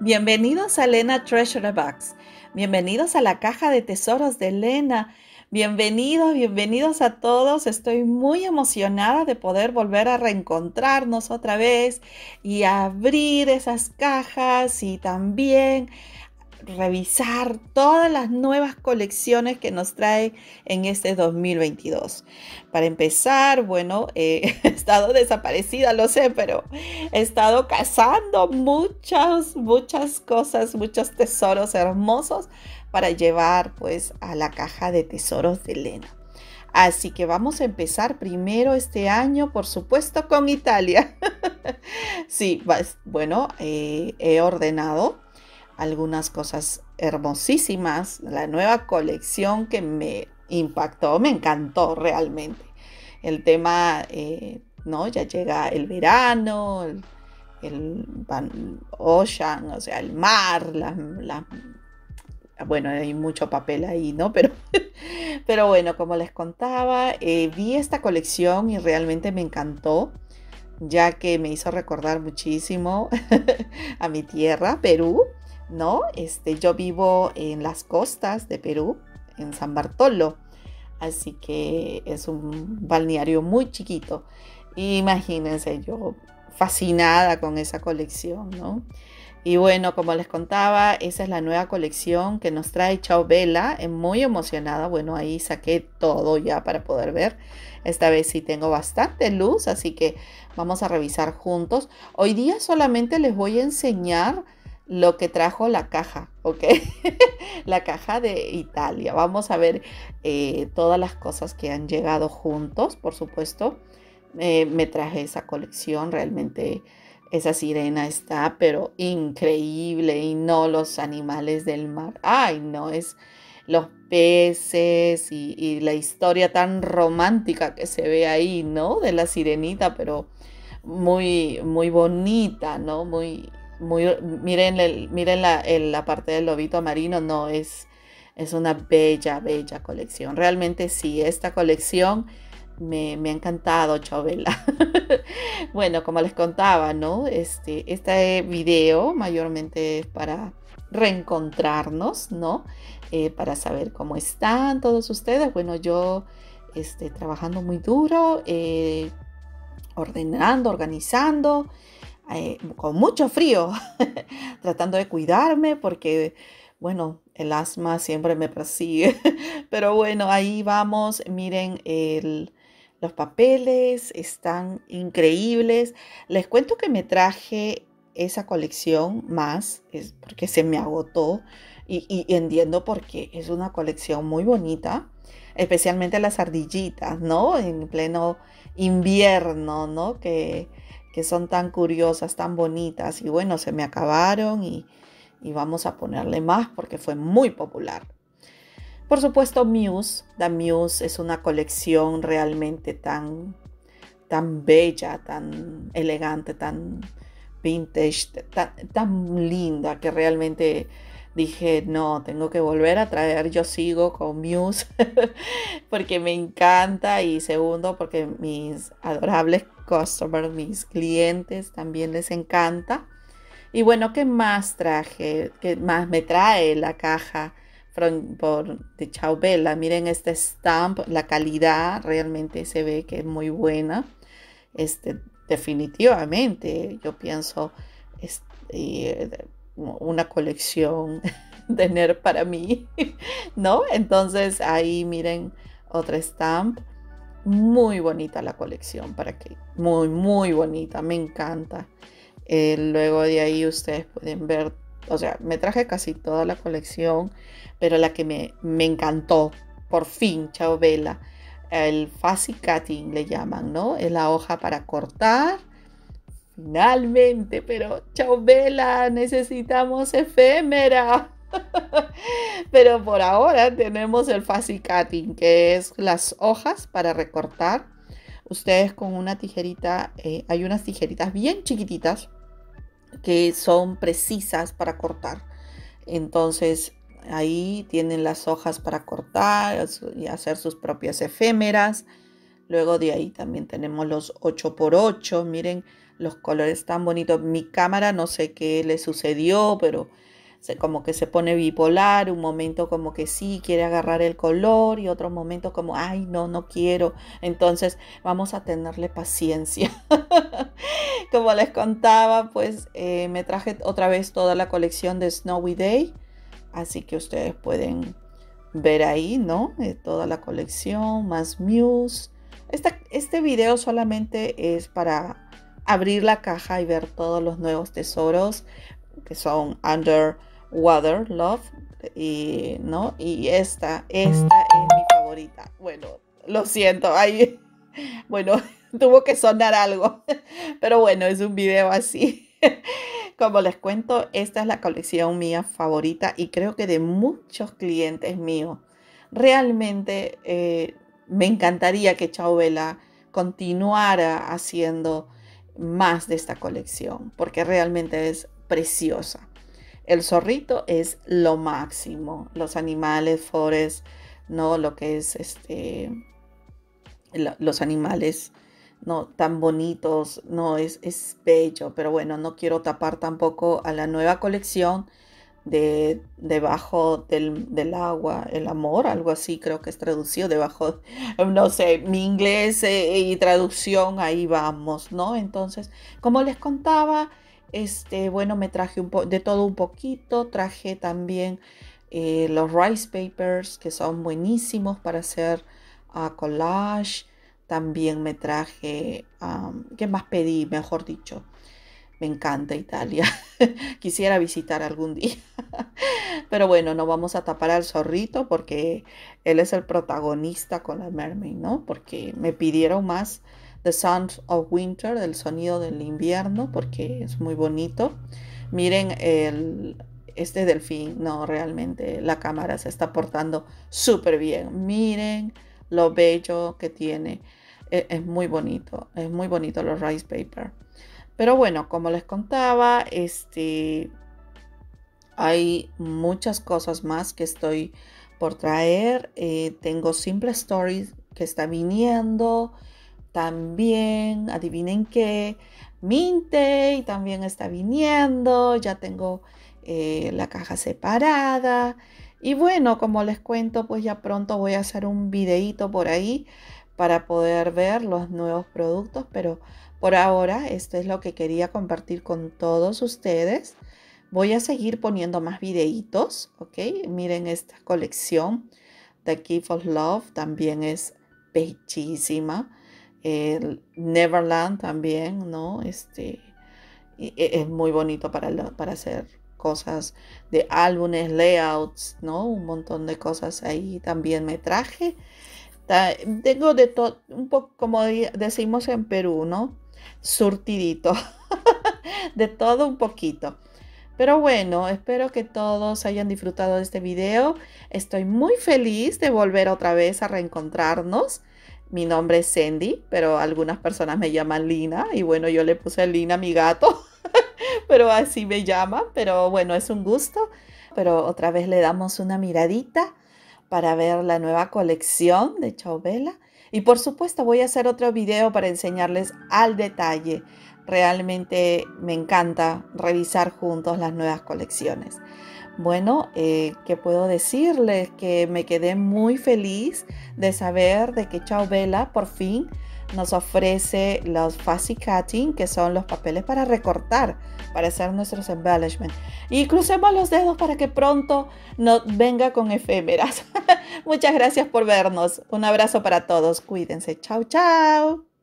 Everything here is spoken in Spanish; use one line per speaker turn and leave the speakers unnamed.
Bienvenidos a Lena Treasure Box. Bienvenidos a la caja de tesoros de Lena. Bienvenidos, bienvenidos a todos. Estoy muy emocionada de poder volver a reencontrarnos otra vez y abrir esas cajas y también revisar todas las nuevas colecciones que nos trae en este 2022. Para empezar, bueno, eh, he estado desaparecida, lo sé, pero he estado cazando muchas, muchas cosas, muchos tesoros hermosos para llevar pues a la caja de tesoros de Elena. Así que vamos a empezar primero este año, por supuesto, con Italia. sí, bueno, eh, he ordenado algunas cosas hermosísimas, la nueva colección que me impactó, me encantó realmente. El tema, eh, ¿no? Ya llega el verano, el, ocean, o sea, el mar, bueno, hay mucho papel ahí, ¿no? Pero, pero bueno, como les contaba, eh, vi esta colección y realmente me encantó, ya que me hizo recordar muchísimo a mi tierra, Perú. ¿no? Este, yo vivo en las costas de Perú, en San Bartolo, así que es un balneario muy chiquito. Imagínense, yo fascinada con esa colección, Y bueno, como les contaba, esa es la nueva colección que nos trae Chao Vela. Muy emocionada. Bueno, ahí saqué todo ya para poder ver. Esta vez sí tengo bastante luz, así que vamos a revisar juntos. Hoy día solamente les voy a enseñar lo que trajo la caja, ¿ok? la caja de Italia. Vamos a ver eh, todas las cosas que han llegado juntos, por supuesto. Eh, me traje esa colección, realmente esa sirena está, pero increíble. Y no los animales del mar. Ay, no, es los peces y, y la historia tan romántica que se ve ahí, ¿no? De la sirenita, pero muy, muy bonita, ¿no? Muy miren, la, parte del lobito marino, no, es, es una bella, bella colección. Realmente sí, esta colección me, ha encantado, Chovela. bueno, como les contaba, ¿no? Este, este video mayormente es para reencontrarnos, ¿no? Eh, para saber cómo están todos ustedes. Bueno, yo este, trabajando muy duro, eh, ordenando, organizando. Eh, con mucho frío, tratando de cuidarme porque, bueno, el asma siempre me persigue. Pero bueno, ahí vamos, miren Los papeles están increíbles. Les cuento que me traje esa colección más, es porque se me agotó y, por entiendo porque es una colección muy bonita, especialmente las ardillitas, ¿no? En pleno invierno, ¿no? Que que son tan curiosas, tan bonitas. Y bueno, se me acabaron y, vamos a ponerle más porque fue muy popular. Por supuesto, Muse, la Muse es una colección realmente tan, tan bella, tan elegante, tan vintage, tan linda que realmente dije, no, tengo que volver a traer Yo Sigo con Muse, porque me encanta y segundo, porque mis adorables customers, mis clientes también les encanta. Y bueno, ¿qué más traje? ¿Qué más me trae la caja por, de Chao Bella? Miren este stamp, la calidad realmente se ve que es muy buena. Este, definitivamente, yo pienso... Eh, una colección tener para mí, ¿no? Entonces ahí miren otra stamp. Muy bonita la colección para que, muy, muy bonita, me encanta. Eh, luego de ahí ustedes pueden ver, o sea, me traje casi toda la colección, pero la que me, me encantó, por fin, chao vela, el fussy cutting le llaman, ¿no? Es la hoja para cortar Finalmente, pero Chauvela, necesitamos efémera. pero por ahora tenemos el fácil cutting, que es las hojas para recortar. Ustedes con una tijerita, eh, hay unas tijeritas bien chiquititas que son precisas para cortar. Entonces ahí tienen las hojas para cortar y hacer sus propias efémeras. Luego de ahí también tenemos los 8x8. Miren, los colores tan bonitos. Mi cámara no sé qué le sucedió, pero sé como que se pone bipolar, un momento como que sí, quiere agarrar el color y otro momento como, ay, no, no quiero. Entonces vamos a tenerle paciencia. como les contaba, pues eh, me traje otra vez toda la colección de Snowy Day, así que ustedes pueden ver ahí, ¿no? Eh, toda la colección, más Muse. este video solamente es para abrir la caja y ver todos los nuevos tesoros que son Underwater Love y no y esta esta es mi favorita. Bueno, lo siento, ahí bueno, tuvo que sonar algo, pero bueno, es un video así. Como les cuento, esta es la colección mía favorita y creo que de muchos clientes míos. Realmente eh, me encantaría que vela continuara haciendo más de esta colección porque realmente es preciosa. El zorrito es lo máximo. Los animales, forest, no lo que es este, los animales no tan bonitos, no es, es bello, pero bueno, no quiero tapar tampoco a la nueva colección de debajo del, agua, el amor, algo así creo que es traducido, debajo, no sé, mi inglés eh, y traducción, ahí vamos, ¿no? Entonces, como les contaba, este, bueno, me traje un po de todo un poquito, traje también eh, los rice papers que son buenísimos para hacer a ah, collage, también me traje, ¿qué más pedí? Mejor dicho, encanta Italia. Quisiera visitar algún día. Pero bueno, no vamos a tapar al zorrito porque él es el protagonista con la mermaid, ¿no? Porque me pidieron más The Sounds of Winter, el sonido del invierno, porque es muy bonito. Miren el, este delfín, no, realmente la cámara se está portando súper bien. Miren lo bello que tiene. Es, es muy bonito, es muy bonito los rice paper. Pero bueno, como les contaba, este, hay muchas cosas más que estoy por traer. Eh, tengo Simple Stories que está viniendo. También, adivinen qué, Mintay también está viniendo. Ya tengo eh, la caja separada. Y bueno, como les cuento, pues ya pronto voy a hacer un videito por ahí para poder ver los nuevos productos, pero por ahora, esto es lo que quería compartir con todos ustedes. Voy a seguir poniendo más videitos, ¿ok? Miren esta colección. The Gift of Love también es bellísima. Neverland también, ¿no? Este, e, es muy bonito para, para hacer cosas de álbumes, layouts, ¿no? Un montón de cosas ahí también me traje. Tengo de todo, un poco como decimos en Perú, ¿no? surtidito, de todo un poquito. Pero bueno, espero que todos hayan disfrutado de este video. Estoy muy feliz de volver otra vez a reencontrarnos. Mi nombre es Sandy, pero algunas personas me llaman Lina y bueno, yo le puse Lina a mi gato, pero así me llama pero bueno, es un gusto. Pero otra vez le damos una miradita para ver la nueva colección de Chauvela y por supuesto voy a hacer otro video para enseñarles al detalle. Realmente me encanta revisar juntos las nuevas colecciones. Bueno, eh, que puedo decirles que me quedé muy feliz de saber de que Chao Vela por fin nos ofrece los fussy cutting, que son los papeles para recortar, para hacer nuestros embellishments. Y crucemos los dedos para que pronto nos venga con efémeras. Muchas gracias por vernos. Un abrazo para todos. Cuídense. Chao, chao.